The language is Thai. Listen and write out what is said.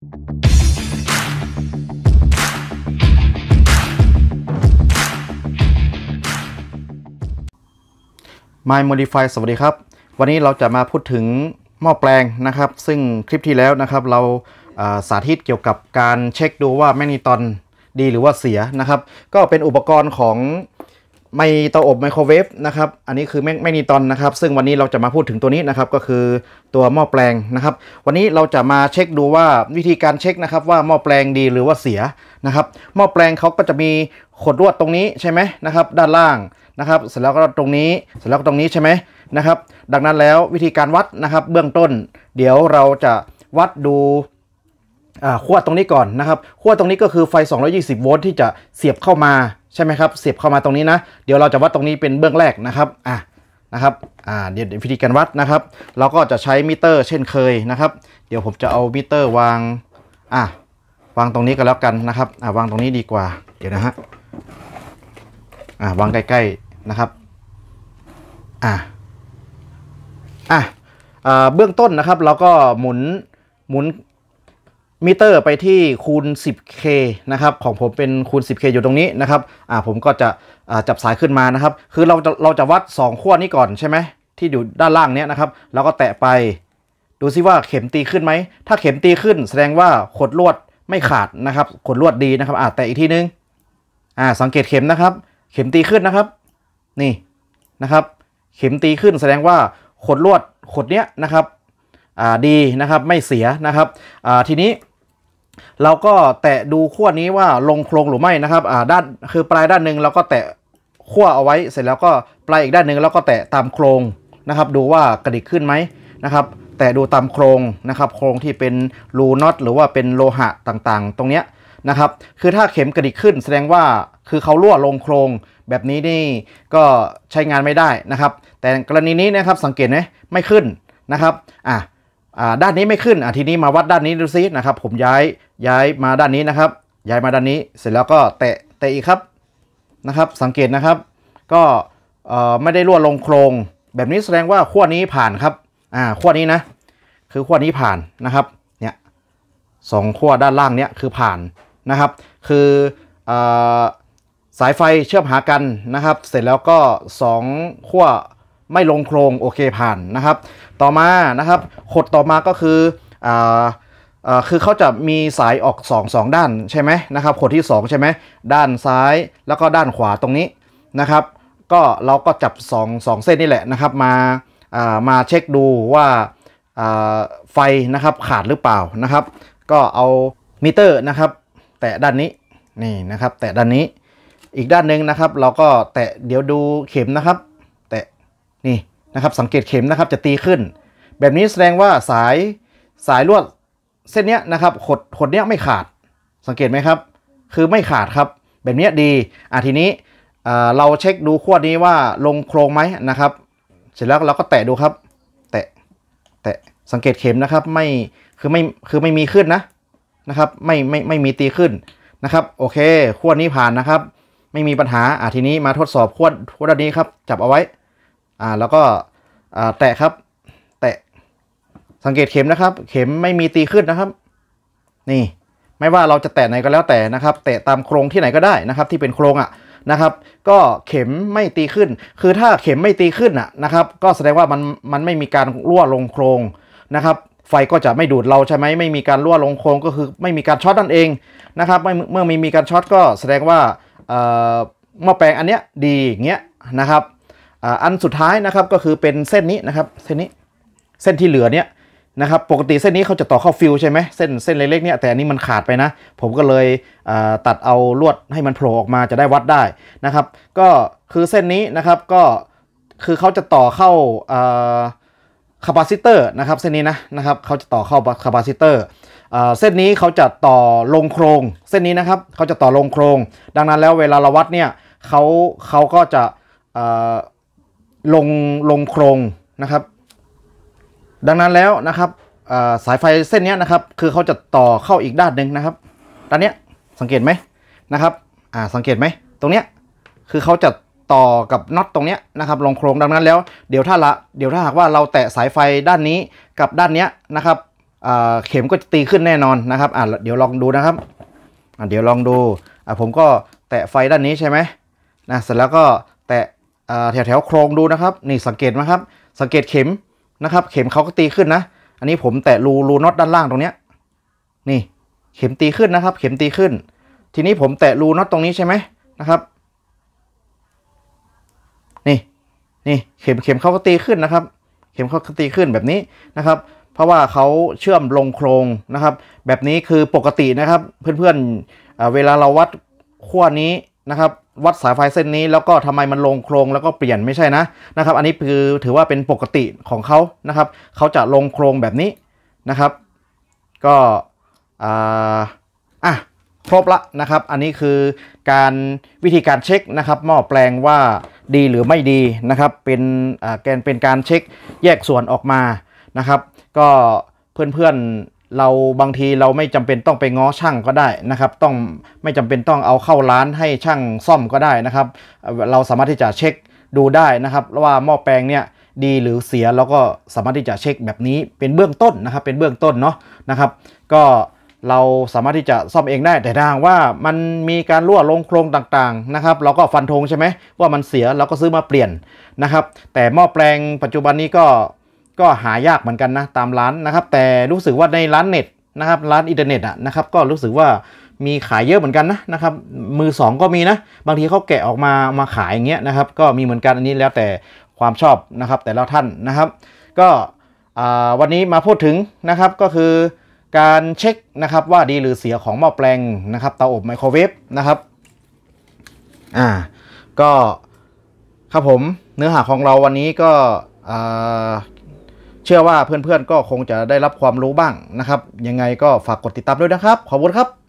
My Modify สวัสดีครับ วันนี้เราจะมาพูดถึงหม้อแปลงนะครับ ซึ่งคลิปที่แล้วนะครับ เราสาธิตเกี่ยวกับการเช็คดูว่าแมกนีตอนดีหรือว่าเสียนะครับ ก็เป็นอุปกรณ์ของไมเตาอบไมโครเวฟนะครับอันนี้คือแมกนีตอนนะครับ ซึ่งวันนี้เราจะมาพูดถึงตัวนี้นะครับ ก็คือตัวหม้อแปลงนะครับ วันนี้เราจะมาเช็คดูว่าวิธีการเช็คนะครับ ว่าหม้อแปลงดีหรือว่าเสียนะครับหม้อแปลงเขาก็จะมีขดลวดตรงนี้ใช่ไหมนะครับ ด้านล่างนะครับเสร็จแล้วก็ตรงนี้ เสร็จแล้วก็ตรงนี้ใช่ไหมนะครับดังนั้นแล้ววิธีการวัดนะครับ เบื้องต้น เดี๋ยวเราจะวัดดูขั้วตรงนี้ก่อนนะครับขั้วตรงนี้ก็คือไฟ220โวลต์ที่จะเสียบเข้ามาช่ไหมครับเสียบเข้ามาตรงนี้นะเดี๋ยวเราจะวัดตรงนี้เป็นเบื้องแรกนะครับอ่ะนะครับอ่าเดี๋ยววิธีการวัดนะครับ เราก็จะใช้มิเตอร์เช่นเคยนะครับเดี๋ยวผมจะเอามิเตอร์วางอ่ะวางตรงนี้ก็แล้วกันนะครับอ่ะวางตรงนี้ดีกว่าเดี๋ยวนะฮะอ่ะวางใกล้ๆนะครับอ่ะอ่ะเบื้องต้นนะครับเราก็หมุนหมุนมิเตอร์ไปที่คูณ 10K นะครับของผมเป็นคูณ 10K อยู่ตรงนี้นะครับ อ่าผมก็จะจับสายขึ้นมานะครับ คือเราจะเราจะวัด2ขั้วนี้ก่อนใช่ไหมที่อยู่ด้านล่างเนี้ยนะครับ แล้วก็แตะไปดูซิว่าเข็มตีขึ้นไหม ถ้าเข็มตีขึ้น แสดงว่าขดลวดไม่ขาดนะครับ ขดลวดดีนะครับอ่าแตะอีกทีนึงอ่าสังเกตเข็มนะครับ เข็มตีขึ้นนะครับ นี่นะครับ เข็มตีขึ้นแสดงว่าขดลวดขดเนี้ยนะครับอ่าดีนะครับไม่เสียนะครับอ่าทีนี้เราก็แตะดูขั้วนี้ว่าลงโครงหรือไม่นะครับอ่าด้านคือปลายด้านหนึ่งเราก็แตะขั้วเอาไว้เสร็จแล้วก็ปลายอีกด้านหนึ่งเราก็แตะตามโครงนะครับ ดูว่ากระดิกขึ้นไหมนะครับ แตะดูตามโครงนะครับ โครงที่เป็นรูน็อตหรือว่าเป็นโลหะต่างๆ ตรงเนี้ยนะครับ คือถ้าเข็มกระดิกขึ้น แสดงว่าคือเขารั่วลงโครงแบบนี้นี่ก็ใช้งานไม่ได้นะครับ แต่กรณีนี้นะครับสังเกตไหมไม่ขึ้นนะครับ อ่ะด้านนี้ไม่ขึ้นอทีนี้มาวัดด้านนี้ดูซินะครับ ผมย้ายย้ายมาด้านนี้นะครับย้ายมาด้านนี้เสร็จแล้วก็แตะแตะอีกครับนะครับ สังเกตนะครับ ก็ไม่ได้รั่วลงโครง แบบนี้แสดงว่าขั้วนี้ผ่านครับอ่าขั้วนี้นะคือขั้วนี้ผ่านนะครับเนี่ยสองขั้วด้านล่างเนี่ยคือผ่านนะครับ คืออสายไฟเชื่อมหากันนะครับ เสร็จแล้วก็ 2 ขั้วไม่ลงโครง โอเคผ่านนะครับ ต่อมานะครับขดต่อมาก็คืออ่าคือเขาจะมีสายออก 2 2 ด้านใช่ไหมนะครับขดที่ 2 ใช่ไหมด้านซ้ายแล้วก็ด้านขวาตรงนี้นะครับก็เราก็จับ2 2เส้นนี่แหละนะครับมาามาเช็คดูว่าไฟนะครับขาดหรือเปล่านะครับ ก็เอามิเตอร์นะครับ แตะด้านนี้นี่นะครับ แตะด้านนี้อีกด้านหนึ่งนะครับ เราก็แตะเดี๋ยวดูเข็มนะครับนี่นะครับ สังเกตเข็มนะครับจะตีขึ้น แบบนี้แสดงว่าสายสายลวดเส้นนี้นะครับ ขดขดเนี้ยไม่ขาดสังเกตไหมครับ คือไม่ขาดครับ แบบนี้ดีอ่ะทีนี้เราเช็คดูขวดนี้ว่าลงโครงไหมนะครับเสร็จแล้วเราก็แตะดูครับ แตะแตะสังเกตเข็มนะครับไม่คือไม่คือไม่มีขึ้นนะนะครับไม่ไม่ไม่มีตีขึ้นนะครับโอเคขวดนี้ผ่านนะครับ ไม่มีปัญหาอ่ะทีนี้มาทดสอบขวดขวดนี้ครับจับเอาไว้อ่าแล้วก็อ่าแตะครับแตะสังเกตเข็มนะครับ เข็มไม่มีตีขึ้นนะครับ นี่ไม่ว่าเราจะแตะไหนก็แล้วแต่นะครับ แตะตามโครงที่ไหนก็ได้นะครับ ที่เป็นโครงอะ่ะนะครับ ก็เข็มไม่ตีขึ้น คือถ้าเข็มไม่ตีขึ้นอ่ะนะครับ ก็แสดงว่ามันมันไม่มีการรั่วลงโครงนะครับ ไฟก็จะไม่ดูดเราใช่ไหมไม่มีการรั่วลงโครงก็คือไม่มีการช็อตนั่นเองนะครับ เมื่อมีมีการช็อตก็แสดงว่าหม้อแปลงอันเนี้ยดีเงี้ยนะครับอันสุดท้ายนะครับก็คือเป็นเส้นนี้นะครับ เส้นนี้เส้นที่เหลือเนี้ยนะครับปกติเส้นนี้เขาจะต่อเข้าฟิวใช่ไหมเส้นเส้นเล็กๆเนี่ยแต่อันนี้มันขาดไปนะ ผมก็เลยตัดเอาลวดให้มันโผล่ออกมาจะได้วัดได้นะครับก็คือเส้นนี้นะครับก็คือเขาจะต่อเข้าคาปาซิเตอร์นะครับเส้นนี้นะนะครับเขาจะต่อเข้าคาปาซิเตอร์เส้นนี้เขาจะต่อลงโครงเส้นนี้นะครับเขาจะต่อลงโครง ดังนั้นแล้วเวลาเราวัดเนี่ยเขาเขาก็จะลงลงโครงนะครับ ดังนั้นแล้วนะครับสายไฟเส้นนี้นะครับ คือเขาจะต่อเข้าอีกด้านหนึ่งนะครับ ด้านนี้สังเกตไหมนะครับ อ่าสังเกตไหม ตรงเนี้ยคือเขาจะต่อกับน็อตตรงเนี้ยนะครับ ลงโครงดังนั้นแล้วเดี๋ยวถ้าละเดี๋ยวถ้าหากว่าเราแตะสายไฟด้านนี้กับด้านเนี้ยนะครับเข็มก็จะตีขึ้นแน่นอนนะครับอ่าเดี๋ยวลองดูนะครับอ่าเดี๋ยวลองดูอ่าผมก็แตะไฟด้านนี้ใช่ไหมนะเสร็จแล้วก็แถวแถวโครง ดูนะครับ นี่สังเกตไหมครับ สังเกตเข็มนะครับ เข็มเขาก็ตีขึ้นนะ อันนี้ผมแตะรูรูน็อตด้านล่างตรงเนี้ยนี่เข็มตีขึ้นนะครับ เข็มตีขึ้น ทีนี้ผมแตะรูน็อตตรงนี้ใช่ไหมนะครับ นี่นี่เข็มเข็มเขาก็ตีขึ้นนะครับ เข็มเขาก็ตีขึ้นแบบนี้นะครับ เพราะว่าเขาเชื่อมลงโครงนะครับ แบบนี้คือปกตินะครับ เพื่อนๆเเวลาเราวัดขั้วนี้นะครับวัดสายไฟเส้นนี้แล้วก็ทำไมมันลงโครง แล้วก็เปลี่ยนไม่ใช่นะนะครับ อันนี้คือถือว่าเป็นปกติของเขานะครับเขาจะลงโครงแบบนี้นะครับ ก็อ่ะครบละนะครับ อันนี้คือการวิธีการเช็คนะครับหม้อแปลงว่าดีหรือไม่ดีนะครับเป็นแกนเป็นการเช็คแยกส่วนออกมานะครับ ก็เพื่อนๆเราบางทีเราไม่จำเป็นต้องไปง้อช่างก็ได้นะครับต้องไม่จำเป็นต้องเอาเข้าร้านให้ช่างซ่อมก็ได้นะครับ เราสามารถที่จะเช็คดูได้นะครับว่าหม้อแปลงเนี่ยดีหรือเสียเราก็สามารถที่จะเช็คแบบนี้เป็นเบื้องต้นนะครับ เป็นเบื้องต้นเนาะนะครับ ก็เราสามารถที่จะซ่อมเองได้แต่้างว่ามันมีการรั่วลงโครงต่างๆนะครับ เราก็ฟันธงใช่ไหมว่ามันเสียเราก็ซื้อมาเปลี่ยนนะครับ แต่หม้อแปลงปัจจุบันนี้ก็ก็หายากเหมือนกันนะ ตามร้านนะครับ แต่รู้สึกว่าในร้านเน็ตนะครับร้านอินเทอร์เน็ตอ่ะนะครับก็รู้สึกว่ามีขายเยอะเหมือนกันนะนะครับ มือ2ก็มีนะบางทีเขาแกะออกมามาขายอย่างเงี้ยนะครับ ก็มีเหมือนกันอันนี้แล้วแต่ความชอบนะครับแต่ละท่านนะครับ ก็วันนี้มาพูดถึงนะครับก็คือการเช็คนะครับว่าดีหรือเสียของหม้อแปลงนะครับเตาอบไมโครเวฟนะครับอ่าก็ครับผมเนื้อหาของเราวันนี้ก็เชื่อว่าเพื่อนๆก็คงจะได้รับความรู้บ้างนะครับ ยังไงก็ฝากกดติดตามด้วยนะครับ ขอบคุณครับ